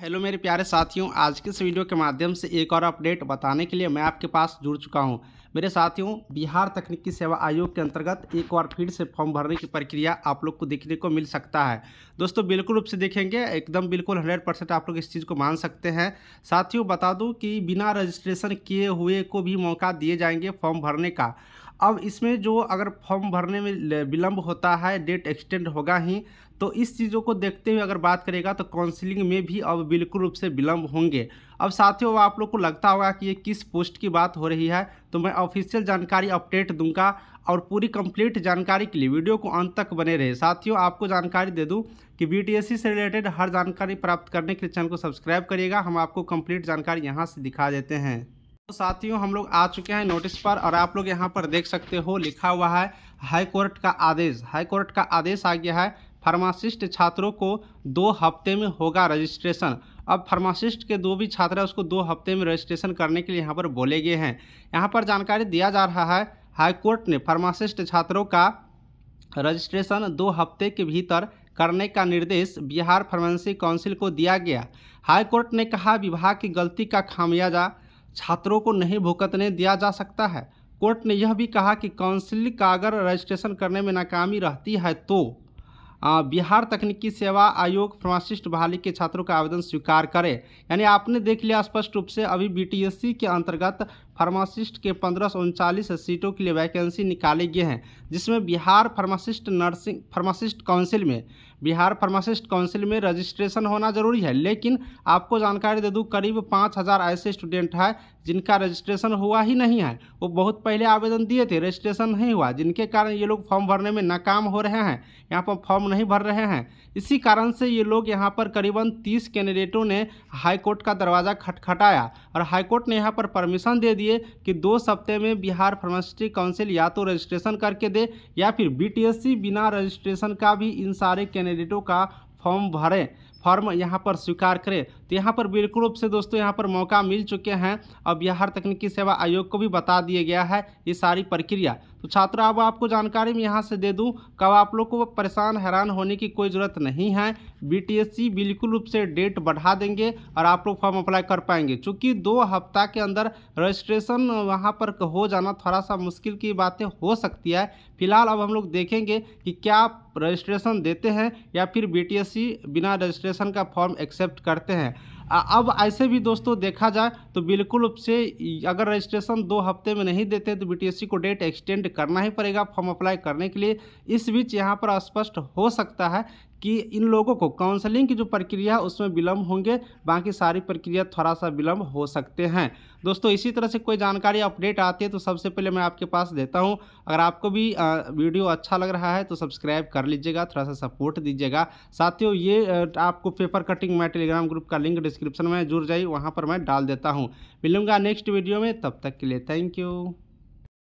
hello मेरे प्यारे साथियों आज के इस वीडियो के माध्यम से एक और अपडेट बताने के लिए मैं आपके पास जुड़ चुका हूं मेरे साथियों बिहार तकनीकी सेवा आयोग के अंतर्गत एक बार फिर से फॉर्म भरने की प्रक्रिया आप लोग को देखने को मिल सकता है दोस्तों बिल्कुल रूप से देखेंगे एकदम बिल्कुल हंड्रेड परसेंट आप लोग इस चीज़ को मान सकते हैं साथियों बता दूँ कि बिना रजिस्ट्रेशन किए हुए को भी मौका दिए जाएंगे फॉर्म भरने का अब इसमें जो अगर फॉर्म भरने में विलम्ब होता है डेट एक्सटेंड होगा ही तो इस चीज़ों को देखते हुए अगर बात करेगा तो काउंसिलिंग में भी अब बिल्कुल रूप से विलम्ब होंगे अब साथियों आप लोग को लगता होगा कि ये किस पोस्ट की बात हो रही है तो मैं ऑफिशियल जानकारी अपडेट दूंगा और पूरी कंप्लीट जानकारी के लिए वीडियो को अंत तक बने रहे साथियों आपको जानकारी दे दूं कि बी से रिलेटेड हर जानकारी प्राप्त करने के लिए चैनल को सब्सक्राइब करिएगा हम आपको कंप्लीट जानकारी यहाँ से दिखा देते हैं तो साथियों हम लोग आ चुके हैं नोटिस पर और आप लोग यहाँ पर देख सकते हो लिखा हुआ है हाई कोर्ट का आदेश हाई कोर्ट का आदेश आ गया है फार्मासिस्ट छात्रों को दो हफ्ते में होगा रजिस्ट्रेशन अब फार्मासिस्ट के दो भी छात्र है उसको दो हफ्ते में रजिस्ट्रेशन करने के लिए यहाँ पर बोले गए हैं यहाँ पर जानकारी दिया जा रहा है हाईकोर्ट ने फार्मासिस्ट छात्रों का रजिस्ट्रेशन दो हफ्ते के भीतर करने का निर्देश बिहार फार्मेसी काउंसिल को दिया गया हाईकोर्ट ने कहा विभाग की गलती का खामियाजा छात्रों को नहीं भुगतने दिया जा सकता है कोर्ट ने यह भी कहा कि काउंसिल का अगर रजिस्ट्रेशन करने में नाकामी रहती है तो बिहार तकनीकी सेवा आयोग फार्मासिस्ट बहाली के छात्रों का आवेदन स्वीकार करे यानी आपने देख लिया स्पष्ट रूप से अभी बीटीएससी के अंतर्गत फार्मासिस्ट के पंद्रह सीटों के लिए वैकेंसी निकाली गई हैं जिसमें Bihar pharmacist nursing pharmacist council में बिहार फार्मासिस्ट काउंसिल में रजिस्ट्रेशन होना जरूरी है लेकिन आपको जानकारी दे दूँ करीब पाँच हज़ार ऐसे स्टूडेंट हैं जिनका रजिस्ट्रेशन हुआ ही नहीं है वो बहुत पहले आवेदन दिए थे रजिस्ट्रेशन नहीं हुआ जिनके कारण ये लोग फॉर्म भरने में नाकाम हो रहे हैं यहाँ पर फॉर्म नहीं भर रहे हैं इसी कारण से ये लोग यहाँ पर करीबन तीस कैंडिडेटों ने हाईकोर्ट का दरवाज़ा खटखटाया और हाईकोर्ट ने यहाँ पर परमिशन दे दिया चाहिए कि दो सप्ताह में बिहार फार्मास्यूटिक काउंसिल या तो रजिस्ट्रेशन करके दे या फिर बीटीएससी बिना रजिस्ट्रेशन का भी इन सारे कैंडिडेटों का फॉर्म भरें फॉर्म यहाँ पर स्वीकार करे तो यहाँ पर बिल्कुल रूप से दोस्तों यहाँ पर मौका मिल चुके हैं अब बिहार तकनीकी सेवा आयोग को भी बता दिया गया है ये सारी प्रक्रिया तो छात्रों अब आपको जानकारी मैं यहाँ से दे दूँ कब आप लोग को परेशान हैरान होने की कोई ज़रूरत नहीं है बी बिल्कुल रूप से डेट बढ़ा देंगे और आप लोग फॉर्म अप्लाई कर पाएंगे चूँकि दो हफ्ता के अंदर रजिस्ट्रेशन वहाँ पर हो जाना थोड़ा सा मुश्किल की बातें हो सकती है फिलहाल अब हम लोग देखेंगे कि क्या रजिस्ट्रेशन देते हैं या फिर बी बिना रजिस्ट्रेशन एप्लीकेशन का फॉर्म एक्सेप्ट करते हैं अब ऐसे भी दोस्तों देखा जाए तो बिल्कुल से अगर रजिस्ट्रेशन दो हफ्ते में नहीं देते तो बी को डेट एक्सटेंड करना ही पड़ेगा फॉर्म अप्लाई करने के लिए इस बीच यहाँ पर स्पष्ट हो सकता है कि इन लोगों को काउंसलिंग की जो प्रक्रिया है उसमें विलम्ब होंगे बाकी सारी प्रक्रिया थोड़ा सा विलम्ब हो सकते हैं दोस्तों इसी तरह से कोई जानकारी अपडेट आती है तो सबसे पहले मैं आपके पास देता हूं अगर आपको भी वीडियो अच्छा लग रहा है तो सब्सक्राइब कर लीजिएगा थोड़ा सा सपोर्ट दीजिएगा साथियों ये आपको पेपर कटिंग मैं टेलीग्राम ग्रुप का लिंक डिस्क्रिप्शन में जुड़ जाइए वहाँ पर मैं डाल देता हूँ मिलूंगा नेक्स्ट वीडियो में तब तक के लिए थैंक यू